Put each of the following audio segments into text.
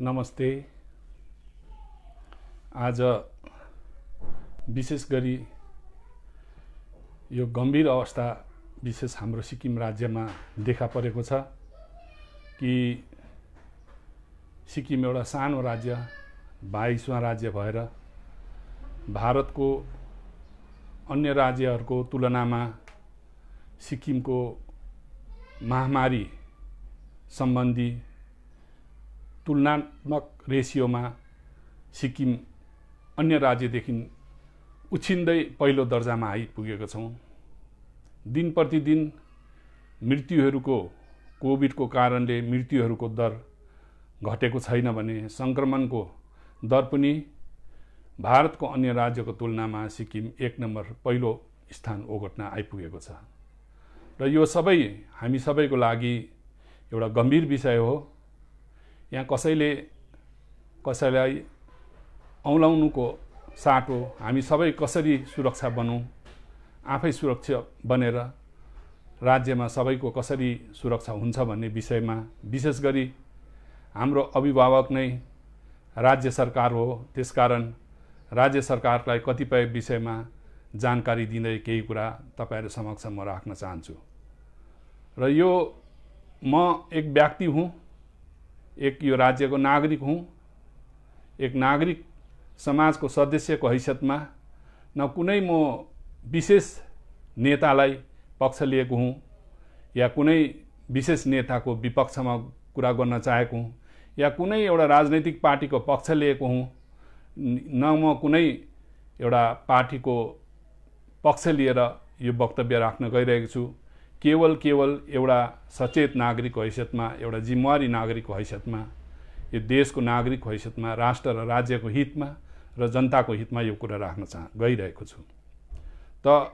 नमस्ते आज विशेष गरी यो गम्भीर अवस्था विशेष हाम्रो सिक्किम राज्यमा देखा परेको छ कि सिक्किम एउटा सानो राज्य बाइसवा राज्य भएर भारतको अन्य राज्यहरूको तुलनामा सिक्किमको महामारी सम्बन्धी तुलनात्मक रेसियोमा सिक्किम अन्य राज्यदेखि उछिन्दै पहिलो दर्जामा आइपुगेको छौँ दिन प्रतिदिन मृत्युहरूको कोभिडको कारणले मृत्युहरूको दर घटेको छैन भने सङ्क्रमणको दर पनि भारतको अन्य राज्यको तुलनामा सिक्किम एक नम्बर पहिलो स्थान ओगट्न आइपुगेको छ र यो सबै हामी सबैको लागि एउटा गम्भीर विषय हो यहाँ कसैले कसैलाई औलाउनुको साटो हामी सबै कसरी सुरक्षा बनौँ आफै सुरक्षा बनेर राज्यमा सबैको कसरी सुरक्षा हुन्छ भन्ने विषयमा विशेष गरी हाम्रो अभिभावक नै राज्य सरकार हो त्यसकारण राज्य सरकारलाई कतिपय विषयमा जानकारी दिँदै केही कुरा तपाईँहरू समक्ष म राख्न चाहन्छु र यो म एक व्यक्ति हुँ एक यो राज्यको नागरिक हुँ एक नागरिक समाजको सदस्यको हैसियतमा न कुनै म विशेष नेतालाई पक्ष लिएको हुँ या कुनै विशेष नेताको विपक्षमा कुरा गर्न चाहेको हुँ या कुनै एउटा राजनैतिक पार्टीको पक्ष लिएको हुँ न म कुनै एउटा पार्टीको पक्ष लिएर यो वक्तव्य राख्न गइरहेको छु केवल केवल एउटा सचेत नागरिकको हैसियतमा एउटा जिम्मेवारी नागरिकको हैसियतमा यो देशको नागरिकको हैसियतमा राष्ट्र र राज्यको हितमा र जनताको हितमा यो कुरा राख्न चाह गइरहेको छु त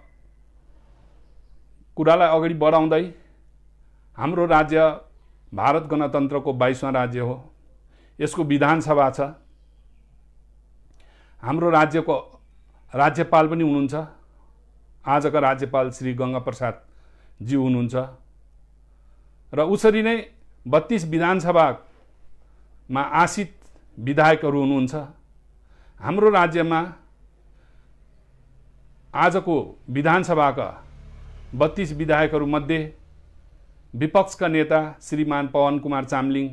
कुरालाई अगाडि बढाउँदै हाम्रो राज्य भारत गणतन्त्रको बाइसौँ राज्य हो यसको विधानसभा छ हाम्रो राज्यको राज्यपाल पनि हुनुहुन्छ आजका राज्यपाल श्री गङ्गा प्रसाद जी हुनुहुन्छ र उसरी नै बत्तिस विधानसभामा आसित विधायकहरू हुनुहुन्छ हाम्रो राज्यमा आजको विधानसभाका बत्तिस विधायकहरूमध्ये विपक्षका नेता श्रीमान पवन कुमार चामलिङ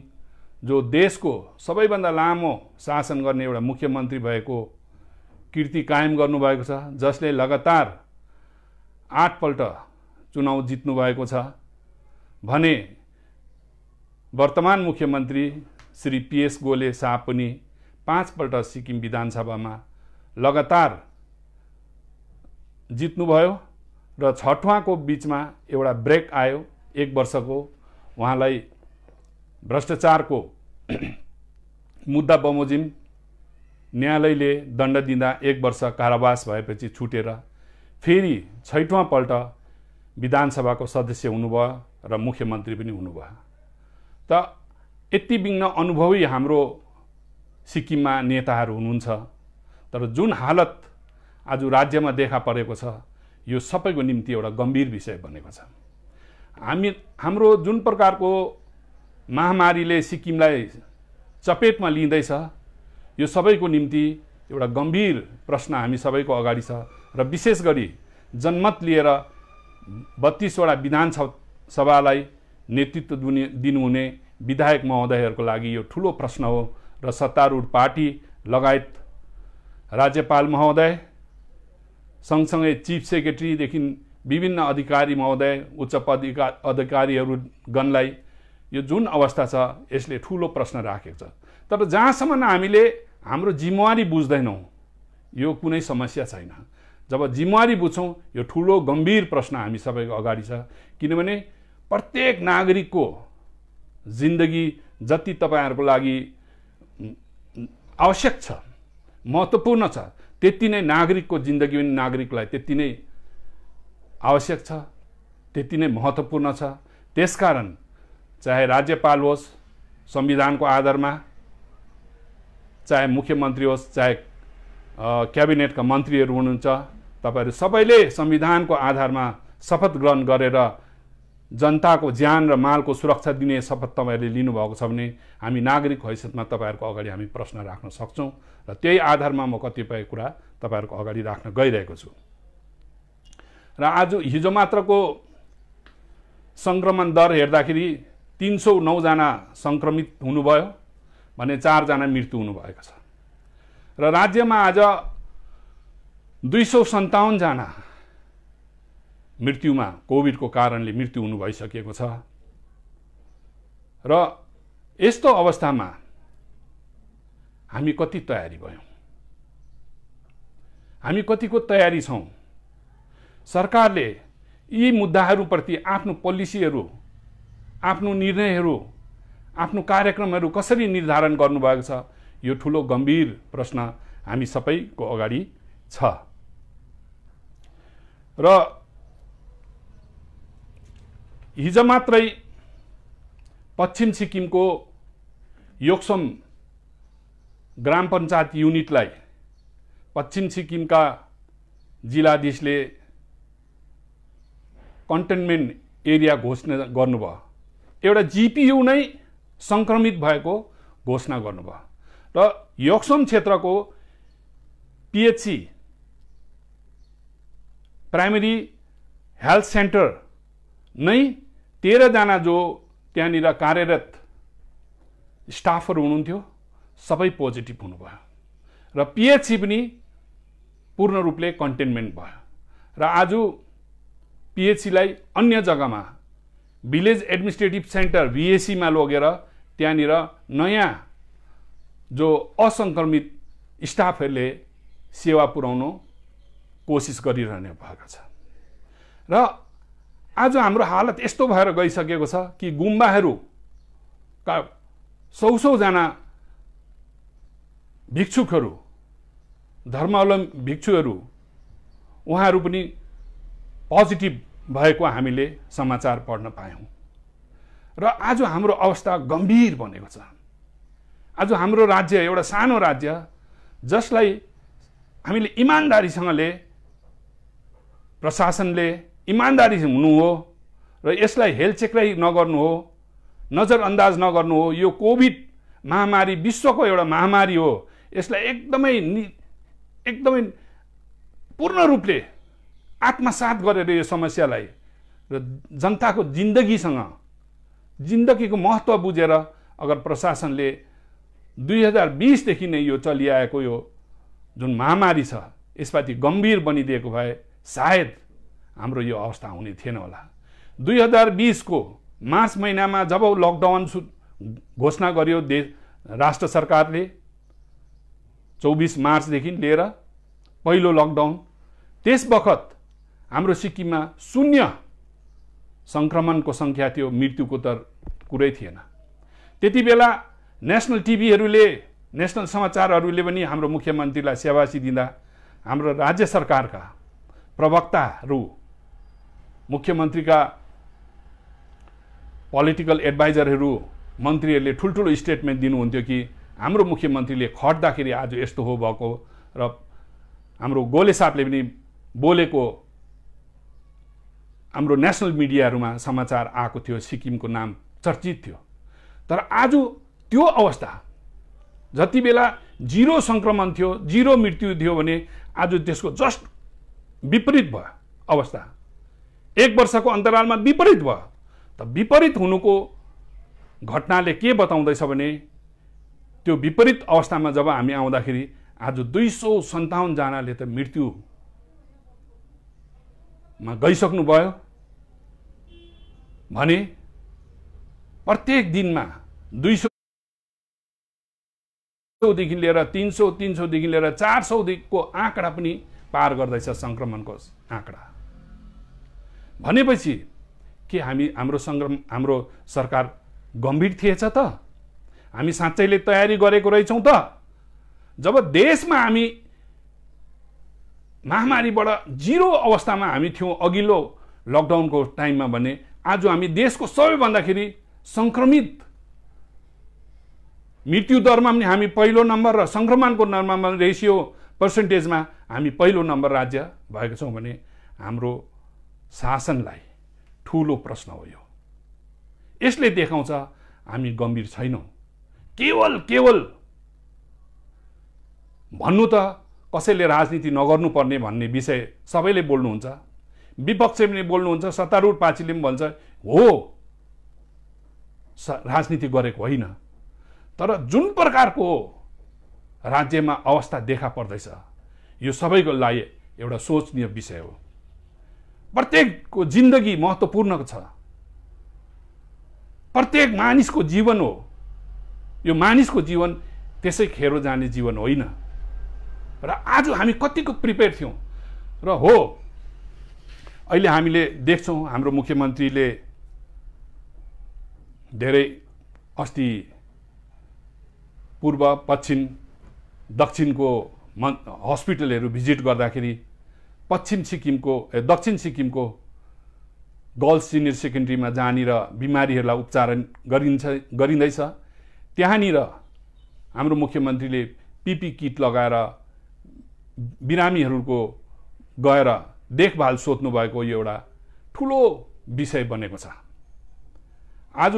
जो देशको सबैभन्दा लामो शासन गर्ने एउटा मुख्यमन्त्री भएको कीर्ति कायम गर्नुभएको छ जसले लगातार आठपल्ट चुनाव जित्नुभएको छ भने वर्तमान मुख्यमन्त्री श्री पिएस गोले शाह पनि पाँचपल्ट सिक्किम विधानसभामा लगातार जित्नुभयो र छठवाको बिचमा एउटा ब्रेक आयो एक वर्षको उहाँलाई भ्रष्टाचारको मुद्दा बमोजिम न्यायालयले दण्ड दिँदा एक वर्ष कारावास भएपछि छुटेर फेरि छैठौँपल्ट विधानसभाको सदस्य हुनुभयो र मुख्यमन्त्री पनि हुनुभयो त यति विघ्न अनुभवी हाम्रो सिक्किममा नेताहरू हुनुहुन्छ तर जुन हालत आज राज्यमा देखा परेको छ यो सबैको निम्ति एउटा गम्भीर विषय बनेको छ हामी हाम्रो जुन प्रकारको महामारीले सिक्किमलाई चपेटमा लिँदैछ यो सबैको निम्ति एउटा गम्भीर प्रश्न हामी सबैको अगाडि छ र विशेष गरी जनमत लिएर बत्तिसवटा विधान सभालाई नेतृत्व दुने दिनुहुने विधायक महोदयहरूको लागि यो ठुलो प्रश्न हो र सत्तारूढ पार्टी लगायत राज्यपाल महोदय सँगसँगै चिफ सेक्रेटरीदेखि विभिन्न अधिकारी महोदय उच्च पदिका अधिकारीहरूगणलाई यो जुन अवस्था छ यसले ठुलो प्रश्न राखेको छ तर जहाँसम्म हामीले हाम्रो जिम्मेवारी बुझ्दैनौँ यो कुनै समस्या छैन जब जिम्मेवारी बुझ्छौँ यो ठुलो गम्भीर प्रश्न हामी सबैको अगाडि छ किनभने प्रत्येक नागरिकको जिन्दगी जति तपाईँहरूको लागि आवश्यक छ महत्त्वपूर्ण छ त्यति नै नागरिकको जिन्दगी पनि नागरिकलाई त्यति नै आवश्यक छ त्यति नै महत्त्वपूर्ण छ त्यसकारण चाहे राज्यपाल होस् संविधानको आधारमा चाहे मुख्यमन्त्री होस् चाहे क्याबिनेटका मन्त्रीहरू हुनुहुन्छ तपाईँहरू सबैले संविधानको आधारमा शपथ ग्रहण गरेर जनताको ज्यान र मालको सुरक्षा दिने शपथ तपाईँहरूले लिनुभएको छ भने हामी नागरिक हैसियतमा तपाईँहरूको अगाडि हामी प्रश्न राख्न सक्छौँ र त्यही आधारमा म कतिपय कुरा तपाईँहरूको अगाडि राख्न गइरहेको छु र आज हिजो मात्रको सङ्क्रमण दर हेर्दाखेरि तिन सौ नौजना सङ्क्रमित हुनुभयो भने चारजना मृत्यु हुनुभएको छ र राज्यमा आज दुई सौ सन्ताउन्नजना मृत्युमा कोभिडको कारणले मृत्यु हुनु भइसकेको छ र यस्तो अवस्थामा हामी कति तयारी भयौँ हामी कतिको तयारी छौँ सरकारले यी मुद्दाहरूप्रति आफ्नो पोलिसीहरू आफ्नो निर्णयहरू आफ्नो कार्यक्रमहरू कसरी निर्धारण गर्नुभएको छ यो ठुलो गम्भीर प्रश्न हामी सबैको अगाडि छ र हिजो मात्रै पश्चिम सिक्किमको योक्सम ग्राम पञ्चायत युनिटलाई पश्चिम सिक्किमका जिल्लाधीशले कन्टेन्मेन्ट एरिया घोषणा गर्नुभयो एउटा जिपियु नै सङ्क्रमित भएको घोषणा गर्नुभयो र योक्सम क्षेत्रको पिएचसी प्राइमेरी हेल्थ सेन्टर नै तेह्रजना जो त्यहाँनिर कार्यरत स्टाफहरू हुनुहुन्थ्यो सबै पोजिटिभ हुनुभयो र पिएचसी पनि पूर्ण रूपले कन्टेन्मेन्ट भयो र आज पिएचसीलाई अन्य जग्गामा भिलेज एडमिनिस्ट्रेटिभ सेन्टर भिएसीमा लगेर त्यहाँनिर नयाँ जो असङ्क्रमित स्टाफहरूले सेवा पुर्याउनु कोसिस गरिरहने भएको छ र आज हाम्रो हालत यस्तो भएर गइसकेको छ कि गुम्बाहरूका सौ सौजना भिक्षुकहरू धर्मावलम्ब भिक्षुहरू उहाँहरू पनि पोजिटिभ भएको हामीले समाचार पढ्न पायौँ र आज हाम्रो अवस्था गम्भीर बनेको छ आज हाम्रो राज्य एउटा सानो राज्य जसलाई हामीले इमान्दारीसँगले प्रशासनले इमान्दारी हुनु हो र यसलाई हेलचेक्राइ नगर्नु हो नजरअन्दाज नगर्नु हो यो कोभिड महामारी विश्वको एउटा महामारी हो यसलाई एकदमै नि एकदमै पूर्ण रूपले आत्मसात गरेर यो समस्यालाई र जनताको जिन्दगीसँग जिन्दगीको महत्त्व बुझेर अगर प्रशासनले दुई हजार बिसदेखि नै यो चलिआएको यो जुन महामारी छ यसमाथि गम्भीर बनिदिएको भए सायद हाम्रो यो अवस्था हुने थिएन होला दुई हजार बिसको मार्च महिनामा जब लकडाउन घोषणा गर्यो देश राष्ट्र सरकारले चौबिस मार्चदेखि लिएर पहिलो लकडाउन त्यस बखत हाम्रो सिक्किममा शून्य सङ्क्रमणको सङ्ख्या थियो मृत्युको त कुरै थिएन त्यति बेला नेसनल टिभीहरूले नेसनल समाचारहरूले पनि हाम्रो मुख्यमन्त्रीलाई सेवासी दिँदा हाम्रो राज्य सरकारका प्रवक्ताहरू मुख्यमन्त्रीका पोलिटिकल एडभाइजरहरू मन्त्रीहरूले ठुल्ठुलो स्टेटमेन्ट दिनुहुन्थ्यो कि हाम्रो मुख्यमन्त्रीले खट्दाखेरि आज यस्तो हो भएको र हाम्रो गोले साहबले पनि बोलेको हाम्रो नेसनल मिडियाहरूमा समाचार आएको थियो सिक्किमको नाम चर्चित थियो तर आज त्यो अवस्था जति बेला जिरो सङ्क्रमण थियो जिरो मृत्यु थियो भने आज त्यसको जस्ट विपरीत भयो अवस्था एक वर्षको अन्तरालमा विपरीत भयो त विपरीत हुनुको घटनाले के बताउँदैछ भने त्यो विपरीत अवस्थामा जब हामी आउँदाखेरि आज दुई सौ सन्ताउन्नजनाले त मृत्युमा गइसक्नुभयो भने प्रत्येक दिनमा दुई सौदेखि लिएर तिन सौ तिन सौदेखि लिएर चार सौदेखिको आँकडा पनि पार गर्दैछ सङ्क्रमणको आँकडा भनेपछि के हामी हाम्रो सङ्क्रम हाम्रो सरकार गम्भीर थिएछ त हामी साँच्चैले तयारी गरेको रहेछौँ त जब देशमा हामी महामारीबाट जिरो अवस्थामा हामी थियौँ अघिल्लो लकडाउनको टाइममा भने आज हामी देशको सबैभन्दाखेरि सङ्क्रमित मृत्यु दरमा पनि हामी पहिलो नम्बर र सङ्क्रमणको नम्बरमा रेसियो पर्सेन्टेजमा हामी पहिलो नम्बर राज्य भएको छौँ भने हाम्रो शासनलाई ठुलो प्रश्न हो यो यसले देखाउँछ हामी गम्भीर छैनौँ केवल केवल भन्नु त कसैले राजनीति नगर्नुपर्ने भन्ने विषय सबैले बोल्नुहुन्छ विपक्षले पनि बोल्नुहुन्छ सत्तारूढ पार्टीले पनि भन्छ हो राजनीति गरेको होइन तर जुन प्रकारको राज्यमा अवस्था देखा पर्दैछ यो सबैको लागि एउटा सोचनीय विषय हो प्रत्येकको जिन्दगी महत्त्वपूर्ण छ प्रत्येक मानिसको जीवन हो यो मानिसको जीवन त्यसै खेरो जाने जीवन होइन र आज हामी कतिको प्रिपेयर थियौँ र हो अहिले हामीले देख्छौँ हाम्रो मुख्यमन्त्रीले धेरै अस्ति पूर्व पश्चिम दक्षिणको मन हस्पिटलहरू भिजिट गर्दाखेरि पश्चिम सिक्किमको दक्षिण सिक्किमको गर्ल्स सिनियर सेकेन्ड्रीमा जहाँनिर बिमारीहरूलाई उपचार गरिन्छ गरिँदैछ त्यहाँनिर हाम्रो मुख्यमन्त्रीले पिपी किट लगाएर बिरामीहरूको गएर देखभाल सोध्नुभएको यो एउटा ठुलो विषय बनेको छ आज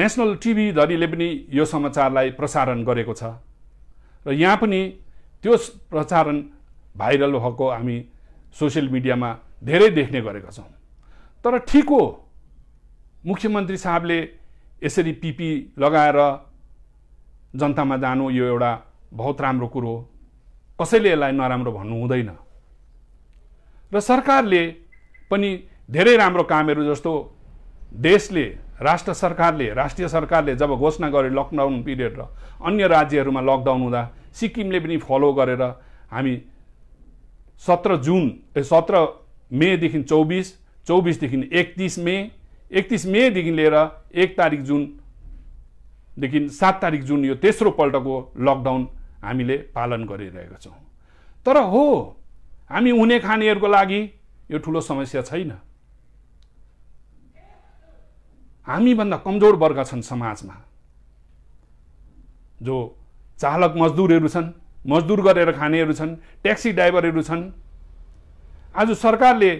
नेसनल टिभीधरिले पनि यो समाचारलाई प्रसारण गरेको छ र यहाँ पनि त्यो प्रसारण भाइरल भएको हामी सोसियल मिडियामा धेरै देख्ने गरेका छौँ तर ठिक हो मुख्यमन्त्री साहबले यसरी पिपी लगाएर जनतामा जानु यो एउटा बहुत राम्रो कुरो हो कसैले यसलाई नराम्रो भन्नु हुँदैन र सरकारले पनि धेरै राम्रो कामहरू जस्तो देशले राष्ट्र सरकारले राष्ट्रिय सरकारले जब घोषणा गर्यो लकडाउन पिरियड र अन्य राज्यहरूमा लकडाउन हुँदा सिक्किमले पनि फलो गरेर हामी सत्र जुन ए सत्र मेदेखि चौबिस चौबिसदेखि एकतिस मे एकतिस मेदेखि लिएर एक तारिक जुनदेखि सात तारिक जुन यो तेस्रो पल्टको लकडाउन हामीले पालन गरिरहेका छौँ तर हो हामी हुने खानेहरूको लागि यो ठुलो समस्या छैन हामीभन्दा कमजोर वर्ग छन् समाजमा जो चालक मजदुरहरू छन् मजदुर गरेर खानेहरू छन् ट्याक्सी ड्राइभरहरू छन् आज सरकारले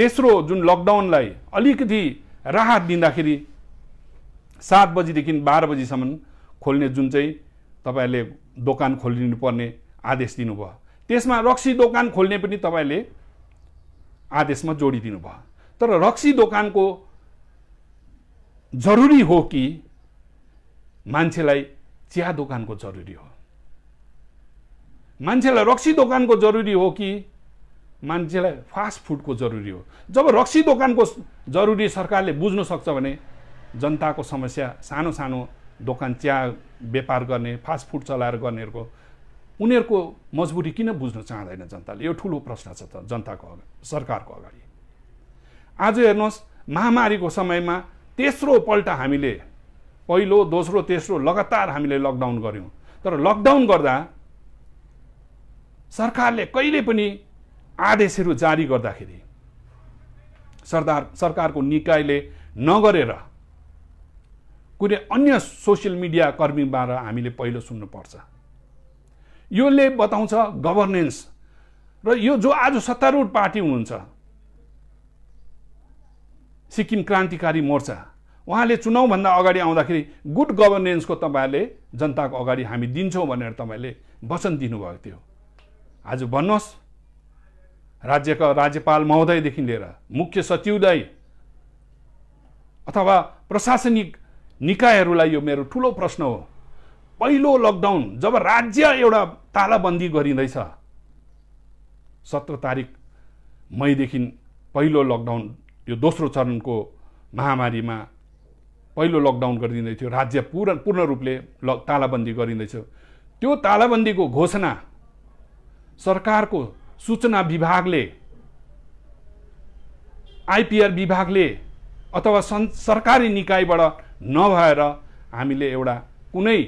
तेस्रो जुन लकडाउनलाई अलिकति राहत दिँदाखेरि सात बजीदेखि बाह्र बजीसम्म खोल्ने जुन चाहिँ तपाईँहरूले दोकान खोलिनु पर्ने आदेश दिनुभयो त्यसमा रक्सी दोकान खोल्ने पनि तपाईँले आदेशमा जोडिदिनु भयो तर रक्सी दोकानको जरुरी हो कि मान्छेलाई चिया दोकानको जरुरी हो मान्छेलाई रक्सी दोकानको जरुरी हो कि मान्छेलाई फास्ट फुडको जरुरी हो जब रक्सी दोकानको जरुरी सरकारले बुझ्न सक्छ भने जनताको समस्या सानो सानो दोकान चिया व्यापार गर्ने फास्ट फुड चलाएर गर्नेहरूको उनीहरूको मजबुरी किन बुझ्न चाहँदैन जनताले यो ठुलो प्रश्न छ त जनताको अगाडि सरकारको अगाडि आज हेर्नुहोस् महामारीको समयमा तेस्रो तेस्रोपल्ट हामीले पहिलो दोस्रो तेस्रो लगातार हामीले लकडाउन गऱ्यौँ तर लकडाउन गर्दा सरकारले कहिले पनि आदेशहरू जारी गर्दाखेरि सरदार सरकारको निकायले नगरेर कुनै अन्य सोसियल मिडिया कर्मीबाट हामीले पहिलो सुन्नुपर्छ यसले बताउँछ गभर्नेन्स र यो जो आज सत्तारूढ पार्टी हुनुहुन्छ सिक्किम क्रान्तिकारी मोर्चा उहाँले चुनाउभन्दा अगाडि आउँदाखेरि गुड गभर्नेन्सको तपाईँहरूले जनताको अगाडि हामी दिन्छौँ भनेर तपाईँले वचन दिनुभएको थियो आज भन्नुहोस् राज्यका राज्यपाल महोदयदेखि लिएर मुख्य सचिवदय अथवा प्रशासनिक निकायहरूलाई यो मेरो ठुलो प्रश्न हो पहिलो लकडाउन जब राज्य एउटा तालाबन्दी गरिँदैछ सत्र तारिक मईदेखि पहिलो लकडाउन यो दोस्रो चरणको महामारीमा पहिलो लकडाउन थियो राज्य पूर्ण पूर्ण रूपले ल तालाबन्दी गरिँदैछ त्यो तालाबन्दीको घोषणा सरकारको सूचना विभागले आइपिआर विभागले अथवा सन् सरकारी निकायबाट नभएर हामीले एउटा कुनै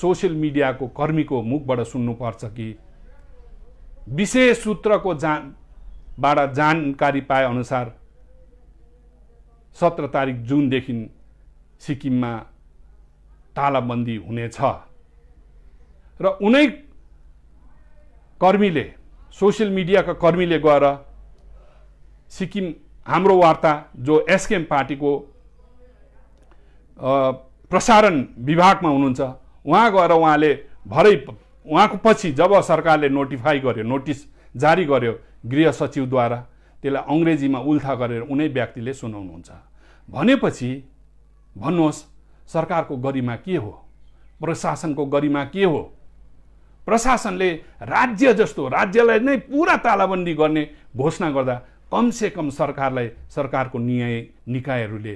सोसियल मिडियाको कर्मीको मुखबाट सुन्नुपर्छ कि विशेष सूत्रको जानबाट जानकारी पाएअनुसार सत्र तारिक जुनदेखि सिक्किममा तालाबन्दी हुनेछ र उनै कर्मीले सोसियल मिडियाका कर्मीले गएर सिक्किम हाम्रो वार्ता जो एसकेएम पार्टीको प्रसारण विभागमा हुनुहुन्छ उहाँ गएर उहाँले भरै उहाँको पछि जब सरकारले नोटिफाई गर्यो नोटिस जारी गर्यो गृह सचिवद्वारा त्यसलाई अङ्ग्रेजीमा उल्था गरेर उनै व्यक्तिले सुनाउनुहुन्छ भनेपछि भन्नुहोस् सरकारको गरिमा के हो प्रशासनको गरिमा के हो प्रशासनले राज्य जस्तो राज्यलाई नै पुरा तालाबन्दी गर्ने घोषणा गर्दा कमसेकम सरकारलाई सरकारको न्याय निकायहरूले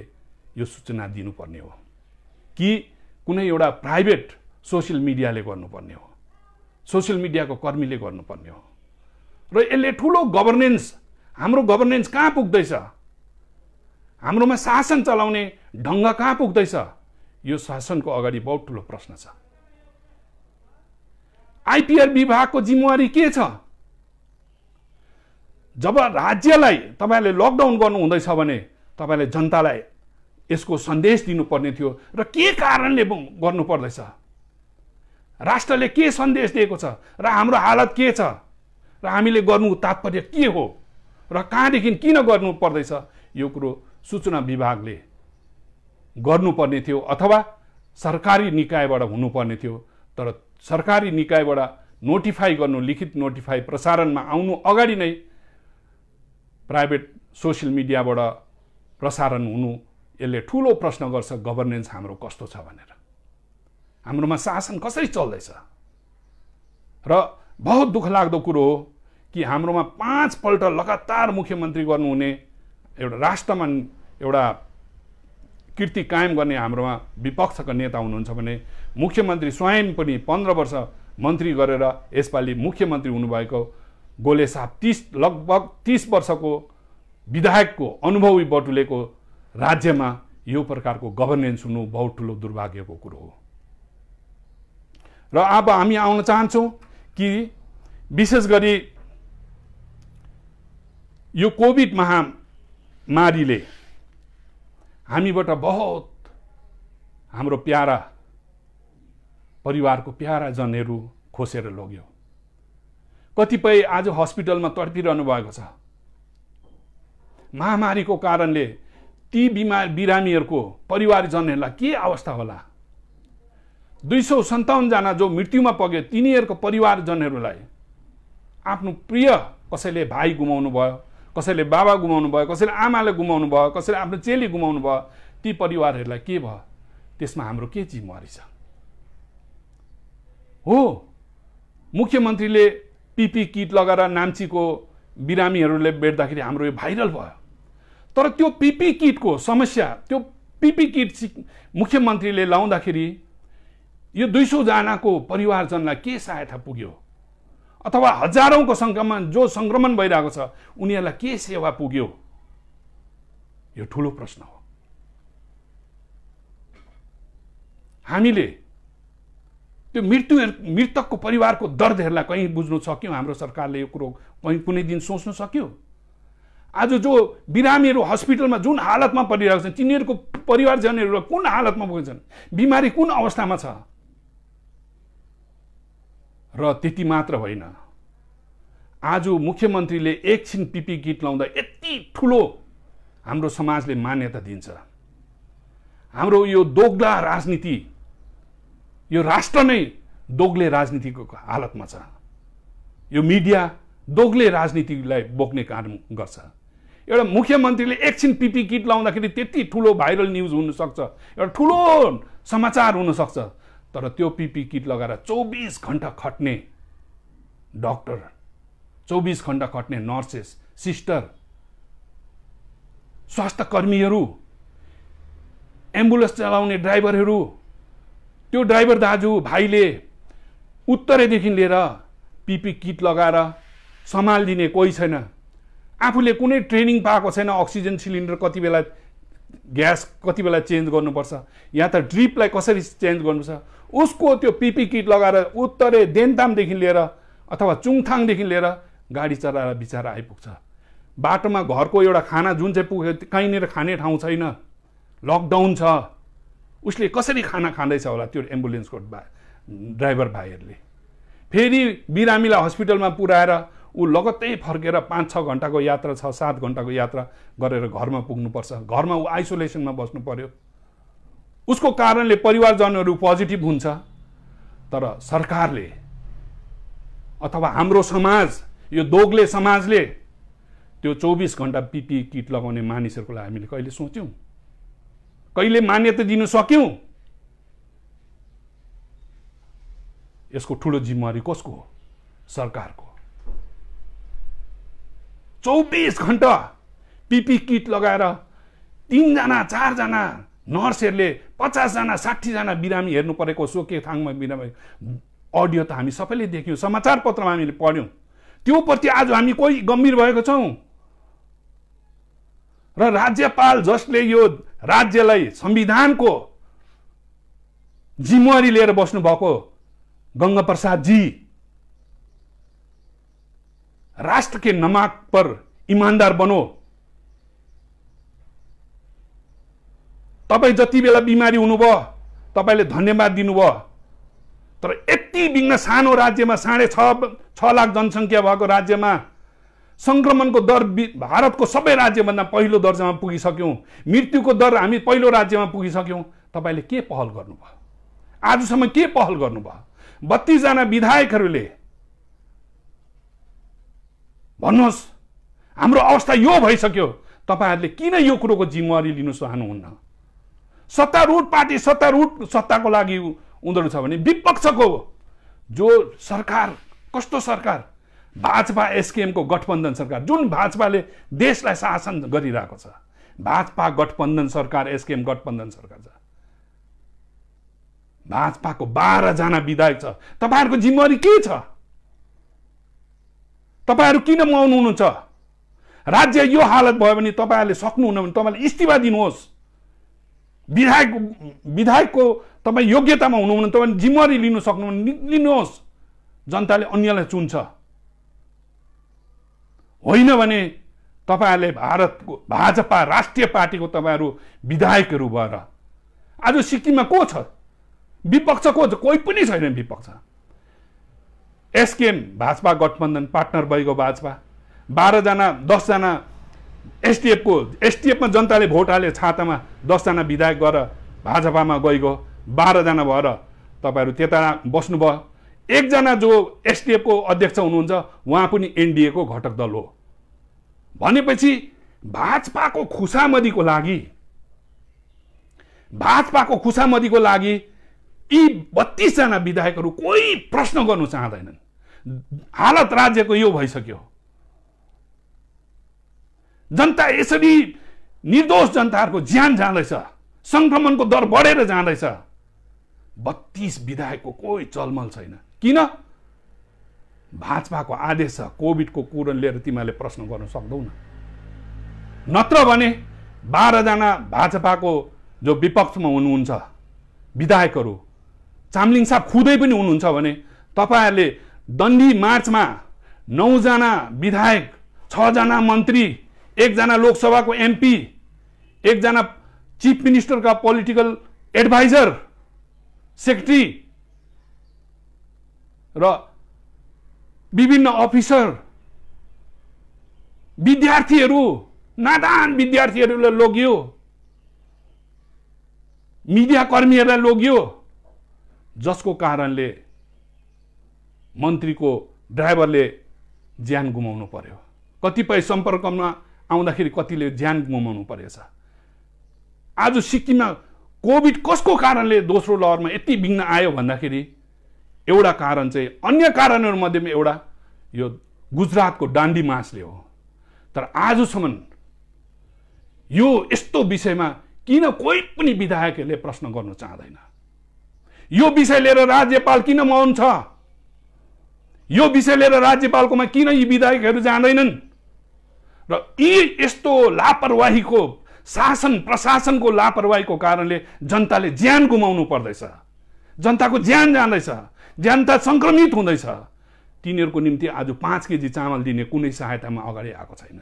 यो सूचना दिनुपर्ने हो कि कुनै एउटा प्राइभेट सोसियल मिडियाले गर्नुपर्ने हो सोसियल मिडियाको कर्मीले गर्नुपर्ने हो र यसले ठुलो गभर्नेन्स हाम्रो गभर्नेन्स कहाँ पुग्दैछ हाम्रोमा शासन चलाउने ढङ्ग कहाँ पुग्दैछ यो शासनको अगाडि बहुत ठुलो प्रश्न छ आइपिआर विभागको जिम्मेवारी के छ जब राज्यलाई तपाईँले लकडाउन गर्नु हुँदैछ भने तपाईँले जनतालाई यसको सन्देश दिनुपर्ने थियो र के कारणले गर्नु पर्दैछ राष्ट्रले के सन्देश दिएको छ र हाम्रो हालत के छ र हामीले गर्नु तात्पर्य के हो र कहाँदेखि किन गर्नु पर्दैछ यो कुरो सूचना विभागले गर्नुपर्ने थियो अथवा सरकारी निकायबाट हुनुपर्ने थियो तर सरकारी निकायबाट नोटिफाई गर्नु लिखित नोटिफाई प्रसारणमा आउनु अगाडि नै प्राइभेट सोसियल मिडियाबाट प्रसारण हुनु यसले ठुलो प्रश्न गर्छ गभर्नेन्स हाम्रो कस्तो छ भनेर हाम्रोमा शासन कसरी चल्दैछ र बहुत दुःख लाग्दो कुरो हो कि हाम्रोमा पाँचपल्ट लगातार मुख्यमन्त्री गर्नुहुने एउटा राष्ट्रमा एउटा कृति कायम गर्ने हाम्रोमा विपक्षको नेता हुनुहुन्छ भने मुख्यमन्त्री स्वयं पनि पन्ध्र वर्ष मन्त्री गरेर यसपालि मुख्यमन्त्री हुनुभएको गोले साहब तिस लगभग तिस वर्षको विधायकको अनुभवी बटुलेको राज्यमा यो प्रकारको गभर्नेन्स हुनु बहुत ठुलो दुर्भाग्यको कुरो हो र अब हामी आउन चाहन्छौँ कि विशेष गरी यो कोभिड महामारीले हामीबाट बहुत हाम्रो प्यारा परिवारको प्यारा जनहरू खोसेर लग्यो कतिपय आज हस्पिटलमा तडपिरहनु भएको छ महामारीको कारणले ती बिमार बिरामीहरूको परिवारजनहरूलाई के अवस्था होला दुई सौ सन्ताउन्नजना जो मृत्युमा पग्यो तिनीहरूको परिवारजनहरूलाई आफ्नो प्रिय कसैले भाइ गुमाउनु भयो कसैले बाबा गुमाउनु भयो कसैले आमाले गुमाउनु भयो कसैले आफ्नो चेली गुमाउनु भयो ती परिवारहरूलाई के भयो त्यसमा हाम्रो के जिम्मेवारी छ हो मुख्यमन्त्रीले पिपी किट लगाएर नाम्चीको बिरामीहरूले भेट्दाखेरि हाम्रो यो भाइरल भयो तर त्यो पिपी किटको समस्या त्यो पिपी किट मुख्यमन्त्रीले लाउँदाखेरि यो दुई सौजनाको परिवारजनलाई के सहायता पुग्यो अथवा हजारौँको सङ्क्रमण जो सङ्क्रमण भइरहेको छ उनीहरूलाई के सेवा पुग्यो यो ठुलो प्रश्न हो हामीले त्यो मृत्यु मृतकको परिवारको दर्दहरूलाई कहीँ बुझ्नु सक्यौँ हाम्रो सरकारले यो कुरो कहीँ कुनै दिन सोच्नु सक्यो आज जो बिरामीहरू हस्पिटलमा जुन हालतमा परिरहेको छन् तिनीहरूको परिवारजनहरू कुन हालतमा पुगेछन् बिमारी कुन अवस्थामा छ र त्यति मात्र होइन आज मुख्यमन्त्रीले एकछिन पिपी किट लाउँदा यति ठुलो हाम्रो समाजले मान्यता दिन्छ हाम्रो यो दोग्ला राजनीति यो राष्ट्र नै दोग्ले राजनीतिको हालतमा छ यो मिडिया दोग्ले राजनीतिलाई बोक्ने काम गर्छ एउटा मुख्यमन्त्रीले एकछिन पिपी किट लाउँदाखेरि त्यति ठुलो भाइरल न्युज हुनसक्छ एउटा ठुलो समाचार हुनसक्छ तर त्यो पिपी किट लगाएर चौबिस घन्टा खट्ने डक्टर चौबिस घन्टा खट्ने नर्सेस सिस्टर स्वास्थ्य कर्मीहरू एम्बुलेन्स चलाउने ड्राइभरहरू त्यो ड्राइभर दाजु भाइले उत्तरैदेखि लिएर पिपी किट लगाएर सम्हालिदिने कोही छैन आफूले कुनै ट्रेनिङ पाएको छैन अक्सिजन सिलिन्डर कति बेला ग्यास कति बेला चेन्ज गर्नुपर्छ या त ड्रिपलाई कसरी चेन्ज गर्नुपर्छ उसको त्यो पिपी किट लगाएर उत्तरे देन्तामदेखि लिएर अथवा चुङथाङदेखि लिएर गाडी चलाएर बिचरा आइपुग्छ बाटोमा घरको एउटा खाना जुन चाहिँ पुग्यो कहीँनिर खाने ठाउँ छैन लकडाउन छ उसले कसरी खाना खाँदैछ होला त्यो एम्बुलेन्सको बा ड्राइभर भाइहरूले फेरि बिरामीलाई हस्पिटलमा पुऱ्याएर ऊ लगत्तै फर्केर पाँच छ घन्टाको यात्रा छ सात घन्टाको यात्रा गरेर घरमा पुग्नुपर्छ घरमा ऊ आइसोलेसनमा बस्नु पऱ्यो उसको कारणले परिवारजनहरू पोजिटिभ हुन्छ तर सरकारले अथवा हाम्रो समाज यो दोग्ले समाजले त्यो चौबिस घन्टा पिपी किट लगाउने मानिसहरूको लागि हामीले कहिले सोच्यौँ कहिले मान्यता दिनु सक्यौँ यसको ठुलो जिम्मेवारी कसको हो सरकारको चौबिस घन्टा पिपी किट लगाएर तिनजना चारजना नर्सहरूले पचासजना साठीजना बिरामी हेर्नु परेको सोके थाङमा बिरामी अडियो त हामी सबैले देख्यौँ समाचार पत्रमा हामीले पढ्यौँ प्रति आज हामी कोही गम्भीर भएको छौँ र राज्यपाल जसले यो राज्यलाई संविधानको जिम्मेवारी लिएर बस्नुभएको गङ्गाप्रसादजी राष्ट्र के नमाक पर इमान्दार बनो तपाईँ जति बेला बिमारी हुनुभयो तपाईँले धन्यवाद दिनुभयो तर यति बिघ्न सानो राज्यमा साढे छ छ लाख जनसङ्ख्या भएको राज्यमा सङ्क्रमणको दर भारतको सबै राज्यभन्दा पहिलो दर्जामा पुगिसक्यौँ मृत्युको दर हामी पहिलो राज्यमा पुगिसक्यौँ तपाईँले के पहल गर्नुभयो आजसम्म के पहल गर्नुभयो बत्तिसजना विधायकहरूले भन्नुहोस् हाम्रो अवस्था यो भइसक्यो तपाईँहरूले किन यो कुरोको जिम्मेवारी लिनु चाहनुहुन्न सत्तारूढ पार्टी सत्तारूढ सत्ताको लागि हुँदो रहेछ भने विपक्षको जो सरकार कस्तो सरकार भाजपा एसकेएमको गठबन्धन सरकार जुन भाजपाले देशलाई शासन गरिरहेको छ भाजपा गठबन्धन सरकार एसकेएम गठबन्धन सरकार छ भाजपाको बाह्रजना विधायक छ तपाईँहरूको जिम्मेवारी के छ तपाईँहरू किन माउनु हुनुहुन्छ राज्य यो हालत भयो भने तपाईँहरूले सक्नुहुन्न भने तपाईँले इस्तिफा दिनुहोस् विधायक विधायकको तपाईँ योग्यतामा हुनुहुन्न तपाईँ जिम्मेवारी लिनु सक्नुहुन्न लिनुहोस् जनताले अन्यलाई चुन्छ होइन भने तपाईँहरूले भारतको भाजपा राष्ट्रिय पार्टीको तपाईँहरू विधायकहरू भएर आज सिक्किममा को छ विपक्ष को छ कोही पनि छैन विपक्ष एसकेएम भाजपा गठबन्धन पार्टनर भएको भाजपा बाह्रजना दसजना एसटिएफको एसटिएफमा जनताले भोट हाले छातामा दसजना विधायक गएर भाजपामा गइगयो बाह्रजना भएर तपाईँहरू त्यता बस्नुभयो एकजना जो एसटिएफको अध्यक्ष हुनुहुन्छ उहाँ पनि एनडिएको घटक दल हो भनेपछि भाजपाको खुसामदीको लागि भाजपाको खुसामदीको लागि यी बत्तिसजना विधायकहरू कोही प्रश्न गर्नु चाहँदैनन् हालत राज्यको यो भइसक्यो जनता यसरी निर्दोष जनताहरूको ज्यान जाँदैछ सङ्क्रमणको दर बढेर जाँदैछ बत्तिस विधायकको कोही चलमल छैन किन भाजपाको आदेश छ कोभिडको कुरन लिएर तिमीहरूले प्रश्न गर्न न नत्र भने बाह्रजना भाजपाको जो विपक्षमा हुनुहुन्छ विधायकहरू चामलिङ साहब खुदै पनि हुनुहुन्छ भने तपाईँहरूले दण्डी मार्चमा नौजना विधायक छजना मन्त्री एकजना लोकसभाको एमपी एकजना चिफ मिनिस्टरका पोलिटिकल एडभाइजर सेक्रेटरी र विभिन्न अफिसर विद्यार्थीहरू नादान विद्यार्थीहरूलाई लग्यो मिडिया कर्मीहरूलाई लग्यो जसको कारणले मन्त्रीको ड्राइभरले ज्यान गुमाउनु पर्यो कतिपय सम्पर्कमा आउँदाखेरि कतिले ज्यान गुमाउनु परेछ आज सिक्किममा कोभिड कसको कारणले दोस्रो लहरमा यति बिघ्न आयो भन्दाखेरि एउटा कारण चाहिँ अन्य कारणहरूमध्येमा एउटा यो गुजरातको डान्डी मासले हो तर आजसम्म यो यस्तो विषयमा किन कोही पनि विधायकहरूले प्रश्न गर्न चाहँदैन यो विषय लिएर राज्यपाल किन मौन छ यो विषय लिएर राज्यपालकोमा किन यी विधायकहरू जाँदैनन् र यी यस्तो लापरवाहीको शासन प्रशासनको लापरवाहीको कारणले जनताले ज्यान गुमाउनु पर्दैछ जनताको ज्यान जाँदैछ जनता सङ्क्रमित हुँदैछ तिनीहरूको निम्ति आज पाँच केजी चामल दिने कुनै सहायतामा अगाडि आएको छैन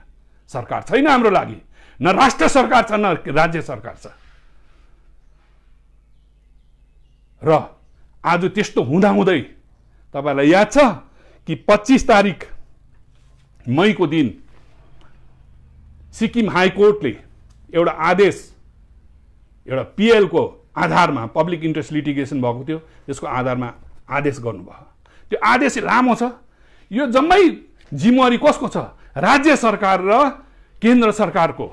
सरकार छैन हाम्रो लागि न राष्ट्र सरकार छ न राज्य सरकार छ र आज त्यस्तो हुँदाहुँदै तपाईँलाई याद छ कि पच्चिस तारिक मईको दिन सिक्किम हाइकोर्टले एउटा आदेश एउटा पिएलको आधारमा पब्लिक इन्ट्रेस्ट लिटिगेसन भएको थियो त्यसको आधारमा आदेश गर्नुभयो त्यो आदेश लामो छ यो जम्मै जिम्मेवारी कसको छ राज्य सरकार र केन्द्र सरकारको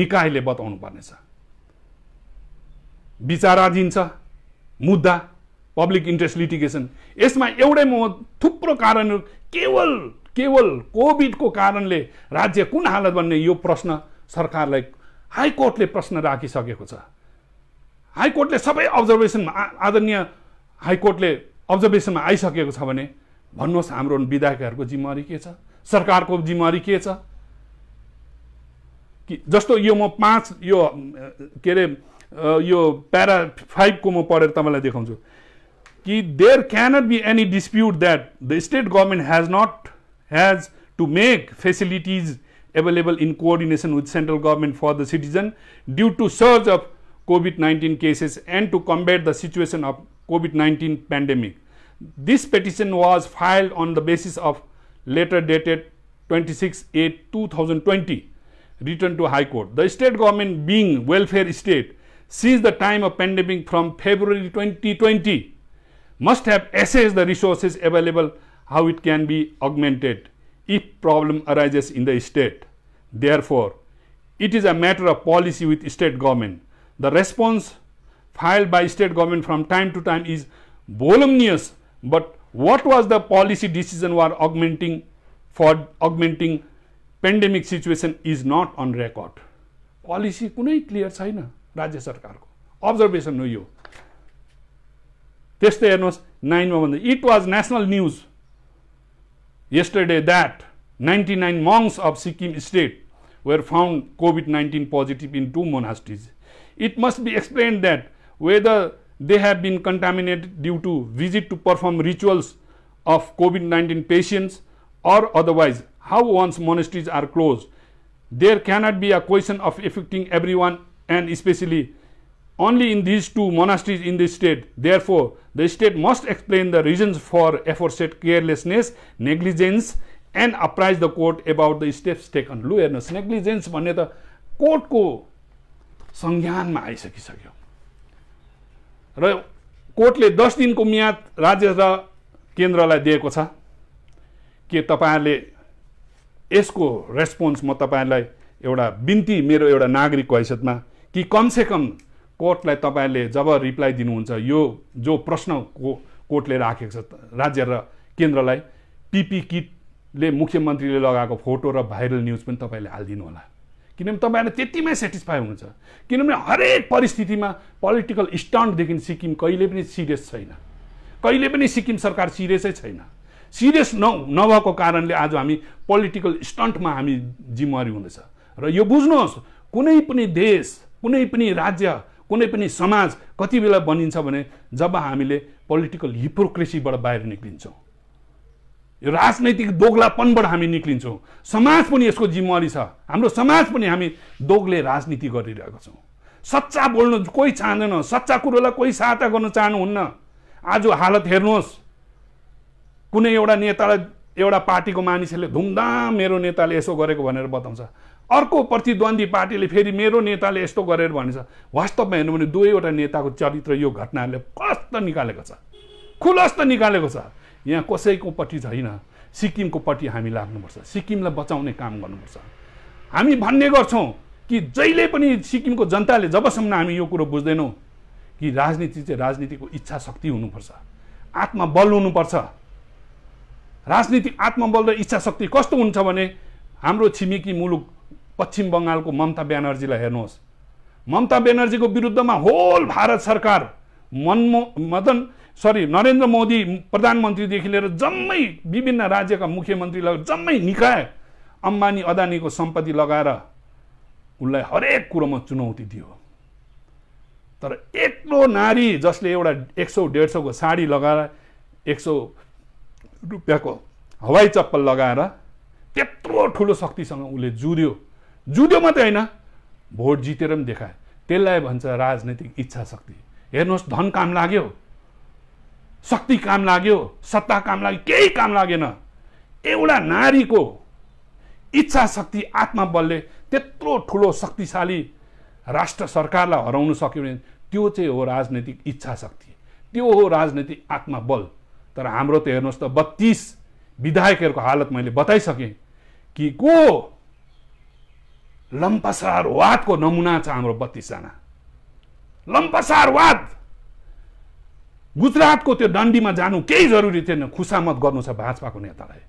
निकायले बताउनु पर्नेछ विचाराधीन छ मुद्दा पब्लिक इन्ट्रेस्ट लिटिगेसन यसमा एउटै म थुप्रो कारण केवल केवल कोभिडको कारणले राज्य कुन हालत भन्ने यो प्रश्न सरकारलाई हाइकोर्टले प्रश्न राखिसकेको छ हाइकोर्टले सबै अब्जर्भेसनमा आदरणीय हाइकोर्टले अब्जर्भेसनमा आइसकेको छ भने भन्नुहोस् हाम्रो विधायकहरूको जिम्मेवारी के छ सरकारको जिम्मेवारी के छ कि जस्तो यो म पाँच यो के अरे यो प्यारा फाइभको म पढेर तपाईँलाई देखाउँछु कि there cannot be any dispute that the state government has not has to make facilities available in coordination with central government for the citizen due to surge of COVID-19 cases and to combat the situation of COVID-19 pandemic. This petition was filed on the basis of letter dated 26-8-2020 written to High Court. The state government being welfare state since the time of pandemic from February 2020 must have assessed the resources available how it can be augmented if problem arises in the state. Therefore, it is a matter of policy with state government. The response filed by state government from time to time is voluminous, but what was the policy decision for augmenting for augmenting pandemic situation is not on record policy कुनै clear छैन राज्य सरकारको observation हो यो त्यस्तै हेर्नुहोस् नाइनमा भन्दा It was national news yesterday that 99 monks of Sikkim state were found COVID-19 positive in two monasteries. It must be explained that whether they have been contaminated due to visit to perform rituals of COVID-19 patients or otherwise how once monasteries are closed. There cannot be a question of affecting everyone and especially only in these two monasteries in the state. Therefore, the state must explain the reasons for aforesaid carelessness, negligence, and apprise the court about the steps taken. लु हेर्नुहोस् negligence भन्ने त कोर्टको संज्ञानमा आइसकिसक्यो र कोर्टले दस दिनको मियाद राज्य र केन्द्रलाई दिएको छ के तपाईँहरूले यसको रेस्पोन्स म तपाईँहरूलाई एउटा बिन्ती मेरो एउटा नागरिकको हैसियतमा कि कमसेकम कोर्टलाई तपाईँहरूले जब रिप्लाई दिनुहुन्छ यो जो प्रश्न को कोर्टले राखेको छ राज्य र केन्द्रलाई पिपी किटले मुख्यमन्त्रीले लगाएको फोटो र भाइरल न्युज पनि तपाईँले हालिदिनु होला किनभने तपाईँहरू त्यतिमै सेटिस्फाई हुनुहुन्छ किनभने हरेक परिस्थितिमा पोलिटिकल स्टन्टदेखि सिक्किम कहिले पनि सिरियस छैन कहिले पनि सिक्किम सरकार सिरियसै छैन सिरियस न नभएको कारणले आज हामी पोलिटिकल स्टन्टमा हामी जिम्मेवारी हुँदैछ र यो बुझ्नुहोस् कुनै पनि देश कुनै पनि राज्य कुनै पनि समाज कति बेला बनिन्छ भने जब हामीले पोलिटिकल हिप्रोक्रेसीबाट बाहिर निक्लिन्छौँ यो राजनैतिक दोग्लापनबाट हामी निक्लिन्छौँ समाज पनि यसको जिम्मेवारी छ हाम्रो समाज पनि हामी दोगले राजनीति गरिरहेको छौँ सच्चा बोल्नु कोही चाहँदैन सच्चा कुरोलाई कोही सहायता गर्न चाहनुहुन्न आज हालत हेर्नुहोस् कुनै एउटा नेतालाई एउटा पार्टीको मानिसहरूले धुमधाम मेरो नेताले यसो गरेको भनेर बताउँछ अर्को प्रतिद्वन्दी पार्टीले फेरि मेरो नेताले यस्तो गरेर भनेछ वास्तवमा हेर्नु भने दुवैवटा नेताको चरित्र यो घटनाहरूले कस्त निकालेको छ खुलस्त निकालेको छ यहाँ कसैको पट्टि छैन सिक्किमको पट्टि हामी लाग्नुपर्छ सिक्किमलाई बचाउने काम गर्नुपर्छ हामी भन्ने गर्छौँ कि जहिले पनि सिक्किमको जनताले जबसम्म हामी यो कुरो बुझ्दैनौँ कि राजनीति चाहिँ राजनीतिको इच्छा शक्ति हुनुपर्छ आत्मबल हुनुपर्छ राजनीति आत्मबल र इच्छा शक्ति कस्तो हुन्छ भने हाम्रो छिमेकी मुलुक पश्चिम बङ्गालको ममता ब्यानर्जीलाई हेर्नुहोस् ममता ब्यानर्जीको विरुद्धमा होल भारत सरकार मनमो मदन सरी नरेन्द्र मोदी प्रधानमन्त्रीदेखि लिएर जम्मै विभिन्न राज्यका मुख्यमन्त्रीलाई जम्मै निकाय अम्बानी अदानीको सम्पत्ति लगाएर उनलाई हरेक कुरोमा चुनौती दियो तर एक्लो नारी जसले एउटा एक सौ डेढ सौको साडी लगाएर एक सौ रुपियाँको हवाई चप्पल लगाएर त्यत्रो ठुलो शक्तिसँग उसले जुर्यो जुड्यो मात्रै होइन भोट जितेर पनि देखाए त्यसलाई भन्छ राजनैतिक इच्छा शक्ति हेर्नुहोस् धन काम लाग्यो शक्ति काम लाग्यो सत्ता काम लाग्यो केही काम लागेन एउटा नारीको इच्छा शक्ति आत्मबलले त्यत्रो ठुलो शक्तिशाली राष्ट्र सरकारलाई हराउन सक्यो भने त्यो चाहिँ हो राजनैतिक इच्छा शक्ति त्यो हो राजनैतिक आत्मबल तर हाम्रो त हेर्नुहोस् त बत्तिस विधायकहरूको हालत मैले बताइसकेँ कि को लम्पसार वादको नमुना छ हाम्रो बत्तिसजना लम्पसार वाद गुजरातको त्यो डन्डीमा जानु केही जरुरी थिएन खुसामत गर्नु छ भाजपाको नेतालाई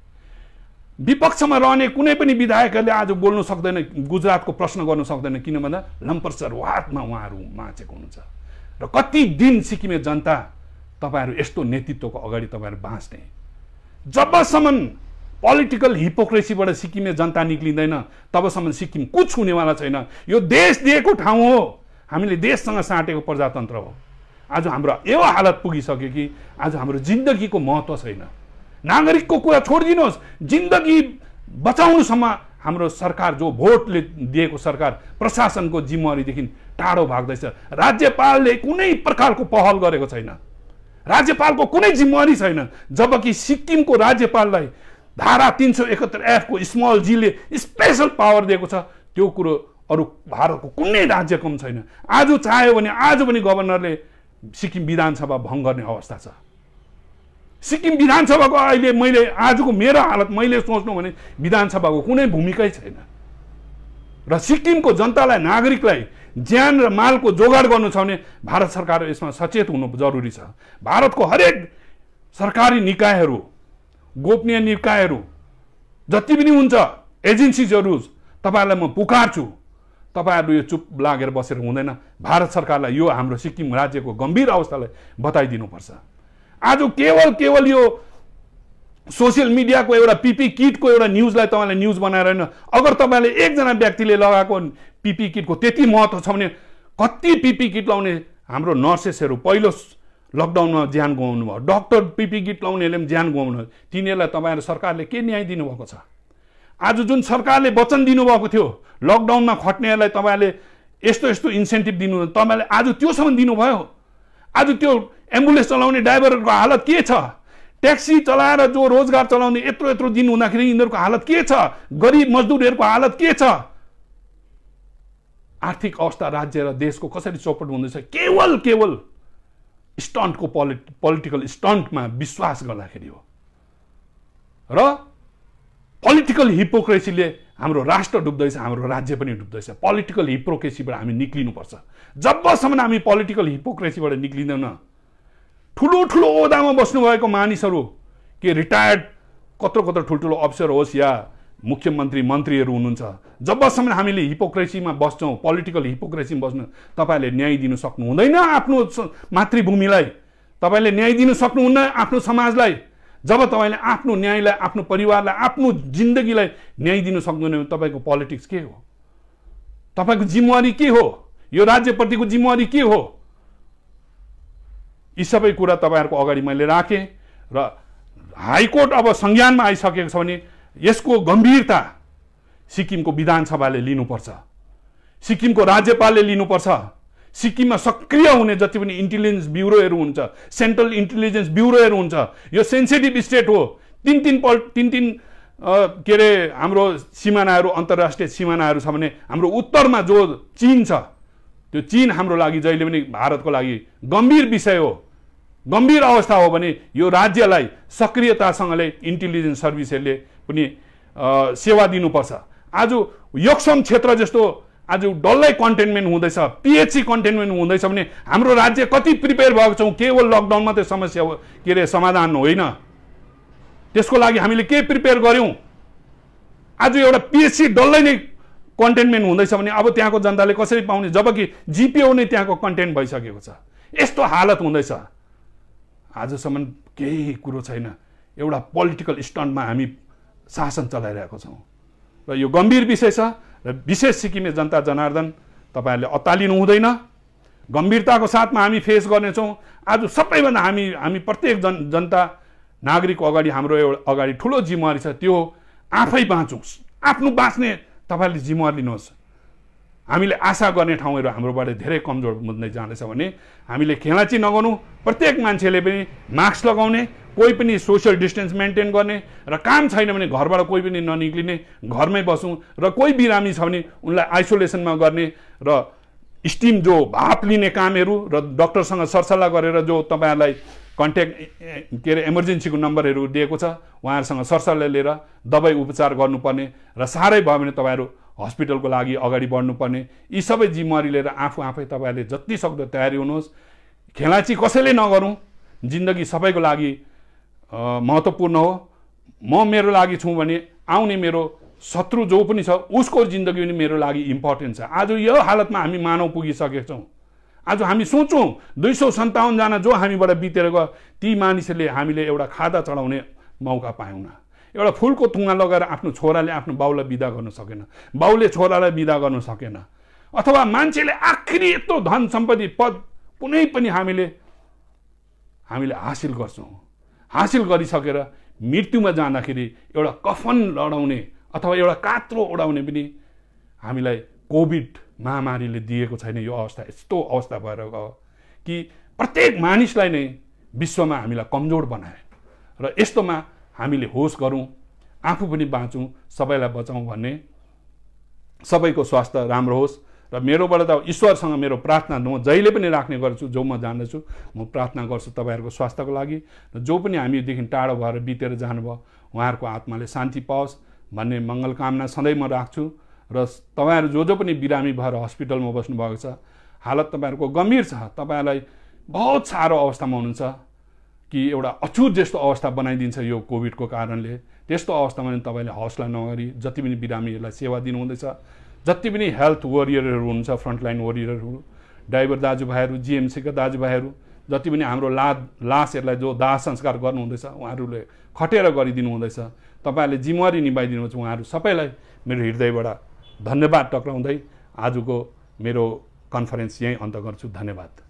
विपक्षमा रहने कुनै पनि विधायकहरूले आज बोल्नु सक्दैन गुजरातको प्रश्न गर्नु सक्दैन किन भन्दा लम्पसार वातमा उहाँहरू माचेको हुनुहुन्छ र कति दिन सिक्किमे जनता तपाईँहरू यस्तो नेतृत्वको अगाडि तपाईँहरू बाँच्ने जबसम्म पोलिटिकल हिपोक्रेसीबाट सिक्किमे जनता निक्लिँदैन तबसम्म सिक्किम कुछ हुनेवाला छैन यो देश दिएको ठाउँ हो हामीले देशसँग साँटेको प्रजातन्त्र हो आज हाम्रो यो हालत पुगिसक्यो कि आज हाम्रो जिन्दगीको महत्त्व छैन नागरिकको कुरा छोडिदिनुहोस् जिन्दगी बचाउनुसम्म हाम्रो सरकार जो भोटले दिएको सरकार प्रशासनको जिम्मेवारीदेखि टाढो भाग्दैछ राज्यपालले कुनै प्रकारको पहल गरेको छैन राज्यपालको कुनै जिम्मेवारी छैन जबकि सिक्किमको राज्यपाललाई धारा तिन सय एकहत्तर एफको स्मल जीले स्पेसल पावर दिएको छ त्यो कुरो अरू भारतको कुनै राज्य कम छैन आज चाह्यो भने आज पनि गभर्नरले सिक्किम विधानसभा भङ्ग गर्ने अवस्था छ सिक्किम विधानसभाको अहिले मैले आजको मेरो हालत मैले सोच्नु भने विधानसभाको कुनै भूमिकै छैन र सिक्किमको जनतालाई नागरिकलाई ज्यान र मालको जोगाड गर्नु छ भने भारत सरकार यसमा सचेत हुनु जरुरी छ भारतको हरेक सरकारी निकायहरू गोपनीय निकायहरू जति पनि हुन्छ एजेन्सिजहरू तपाईँहरूलाई म पुकार्छु तपाईँहरू यो चुप लागेर बसेर हुँदैन भारत सरकारलाई यो हाम्रो सिक्किम राज्यको गम्भीर अवस्थालाई बताइदिनुपर्छ आज केवल केवल यो सोसियल मिडियाको एउटा पिपी किटको एउटा न्युजलाई तपाईँले न्युज बनाएर होइन अगर तपाईँले एकजना व्यक्तिले लगाएको पिपी किटको त्यति महत्त्व छ भने कति पिपी किट लाउने हाम्रो नर्सेसहरू पहिलो लकडाउनमा ज्यान गुमाउनु भयो डक्टर पिपी किट लाउनेहरूले पनि ज्यान गुमाउनु तिनीहरूलाई तपाईँहरू सरकारले के न्याय दिनुभएको छ आज जुन सरकारले वचन दिनुभएको थियो लकडाउनमा खट्नेहरूलाई तपाईँले यस्तो यस्तो इन्सेन्टिभ दिनु तपाईँले आज त्योसम्म दिनुभयो आज त्यो एम्बुलेन्स चलाउने ड्राइभरहरूको हालत के छ ट्याक्सी चलाएर जो रोजगार चलाउने यत्रो यत्रो दिन हुँदाखेरि यिनीहरूको हालत के छ गरिब मजदुरहरूको हालत के छ आर्थिक अवस्था राज्य र देशको कसरी चौपट हुँदैछ केवल केवल स्टन्टको पोलि पोलिटिकल स्टन्टमा विश्वास गर्दाखेरि हो र पोलिटिकल हिपोक्रेसीले हाम्रो राष्ट्र डुब्दैछ हाम्रो राज्य पनि डुब्दैछ पोलिटिकल हिपोक्रेसीबाट हामी निक्लिनुपर्छ जबसम्म हामी पोलिटिकल हिपोक्रेसीबाट निक्लिँदैन ठुलो ठुलो ओदामा बस्नुभएको मानिसहरू के रिटायर्ड कत्रो कत्रो ठुल्ठुलो अफिसर होस् या मुख्यमन्त्री मन्त्रीहरू हुनुहुन्छ जबसम्म हामीले हिपोक्रेसीमा बस्छौँ पोलिटिकल हिपोक्रेसीमा बस्नु तपाईँहरूले न्याय दिनु सक्नुहुँदैन आफ्नो मातृभूमिलाई तपाईँले न्याय दिनु सक्नुहुन्न आफ्नो समाजलाई जब तपाईँले आफ्नो न्यायलाई आफ्नो परिवारलाई आफ्नो जिन्दगीलाई न्याय दिनु सक्नुहुन्न तपाईँको पोलिटिक्स के हो तपाईँको जिम्मेवारी के हो यो राज्यप्रतिको जिम्मेवारी के हो यी सबै कुरा तपाईँहरूको अगाडि मैले राखेँ र हाइकोर्ट अब संज्ञानमा आइसकेको छ भने यसको गम्भीरता सिक्किमको विधानसभाले लिनुपर्छ सिक्किमको राज्यपालले लिनुपर्छ सिक्किममा सक्रिय हुने जति पनि इन्टेलिजेन्स ब्युरोहरू हुन्छ सेन्ट्रल इन्टेलिजेन्स ब्युरोहरू हुन्छ यो सेन्सिटिभ स्टेट हो तिन तिन पल तिन तिन के अरे हाम्रो सिमानाहरू अन्तर्राष्ट्रिय सिमानाहरू छ भने हाम्रो उत्तरमा जो चिन छ त्यो चिन हाम्रो लागि जहिले पनि भारतको लागि गम्भीर विषय हो गम्भीर अवस्था हो भने यो राज्यलाई सक्रियतासँगले इन्टेलिजेन्स सर्भिसहरूले पनि सेवा दिनुपर्छ आज यक्सम क्षेत्र जस्तो आज डल्लै कन्टेन्मेन्ट हुँदैछ पिएचसी कन्टेन्मेन्ट हुँदैछ भने हाम्रो राज्य कति प्रिपेयर भएको छौँ केवल लकडाउन मात्रै समस्या हो के अरे समाधान होइन त्यसको लागि हामीले के प्रिपेयर गऱ्यौँ आज एउटा पिएचसी डल्लै नै कन्टेन्मेन्ट हुँदैछ भने अब त्यहाँको जनताले कसरी पाउने जबकि जिपिओ नै त्यहाँको कन्टेन्ट भइसकेको छ यस्तो हालत हुँदैछ आजसम्म केही कुरो छैन एउटा पोलिटिकल स्टन्टमा हामी शासन चलाइरहेको छौँ र यो गम्भीर विषय छ र विशेष सिक्किमे जनता जनार्दन तपाईँहरूले अत्तालिनु हुँदैन गम्भीरताको साथमा हामी फेस गर्नेछौँ आज सबैभन्दा हामी हामी प्रत्येक जन जनता नागरिकको अगाडि हाम्रो एउटा अगाडि ठुलो जिम्मेवारी छ त्यो आफै बाँचौँ आफ्नो बाँच्ने तपाईँहरूले जिम्मेवारी लिनुहोस् हामीले आशा गर्ने ठाउँहरू हाम्रोबाट धेरै कमजोर बुझ्दै जाँदैछ भने हामीले खेलाची नगर्नु प्रत्येक मान्छेले पनि मास्क लगाउने कोही पनि सोसियल डिस्टेन्स मेन्टेन गर्ने र काम छैन भने घरबाट कोही पनि ननिक्लिने घरमै बसौँ र कोही बिरामी छ भने उनलाई आइसोलेसनमा गर्ने र स्टिम जो भाप लिने कामहरू र डक्टरसँग सरसल्लाह गरेर जो तपाईँहरूलाई कन्ट्याक्ट के अरे इमर्जेन्सीको नम्बरहरू दिएको छ उहाँहरूसँग सरसल्लाह लिएर दबाई उपचार गर्नुपर्ने र साह्रै भयो भने तपाईँहरू हस्पिटलको लागि अगाडि बढ्नुपर्ने यी सबै जिम्मेवारी लिएर आफू आफै तपाईँहरूले जति सक्दो तयारी हुनुहोस् खेलाची कसैले नगरौँ जिन्दगी सबैको लागि महत्त्वपूर्ण हो म मेरो लागि छु भने आउने मेरो शत्रु जो पनि छ उसको जिन्दगी पनि मेरो लागि इम्पोर्टेन्ट छ आज यो हालतमा हामी मानव छौँ आज हामी सोचौँ दुई सौ सन्ताउन्नजना जो हामीबाट बितेर गयो ती मानिसहरूले हामीले एउटा खादा चढाउने मौका पायौँ एउटा फुलको थुङ्गा लगाएर आफ्नो छोराले आफ्नो बाउलाई विदा गर्न सकेन बाउले छोरालाई विदा गर्न सकेन अथवा मान्छेले आखिरी यत्रो धन सम्पत्ति पद कुनै पनि हामीले हामीले हासिल गर्छौँ हासिल गरिसकेर मृत्युमा जाँदाखेरि एउटा कफन लडाउने अथवा एउटा कात्रो ओढाउने पनि हामीलाई कोभिड महामारीले दिएको छैन यो अवस्था यस्तो अवस्था भएर गयो कि प्रत्येक मानिसलाई नै विश्वमा हामीलाई कमजोर बनाए र यस्तोमा हामीले होस गरौँ आफू पनि बाँचौँ सबैलाई बचाउँ भन्ने सबैको स्वास्थ्य राम्रो होस् र मेरोबाट त ईश्वरसँग मेरो प्रार्थना म जहिले पनि राख्ने गर्छु जो म जान्दछु म प्रार्थना गर्छु तपाईँहरूको स्वास्थ्यको लागि र जो पनि हामीदेखि टाढो भएर बितेर जानुभयो उहाँहरूको आत्माले शान्ति पाओस् भन्ने मङ्गल कामना सधैँ म राख्छु र तपाईँहरू जो जो पनि बिरामी भएर हस्पिटलमा बस्नुभएको छ हालत तपाईँहरूको गम्भीर छ तपाईँहरूलाई बहुत साह्रो अवस्थामा हुनुहुन्छ कि एउटा अछुत जस्तो अवस्था बनाइदिन्छ यो कोभिडको कारणले त्यस्तो अवस्थामा तपाईँले हौसला नगरी जति पनि बिरामीहरूलाई सेवा दिनुहुँदैछ जति पनि हेल्थ वरियरहरू हुनुहुन्छ फ्रन्टलाइन वरियरहरू ड्राइभर दाजुभाइहरू जिएमसीका दाजुभाइहरू जति पनि हाम्रो ला लासहरूलाई जो दाह संस्कार गर्नुहुँदैछ उहाँहरूले खटेर गरिदिनु हुँदैछ तपाईँहरूले जिम्मेवारी निभाइदिनुहुन्छ उहाँहरू सबैलाई मेरो हृदयबाट धन्यवाद टक्राउँदै आजको मेरो कन्फरेन्स यहीँ अन्त गर्छु धन्यवाद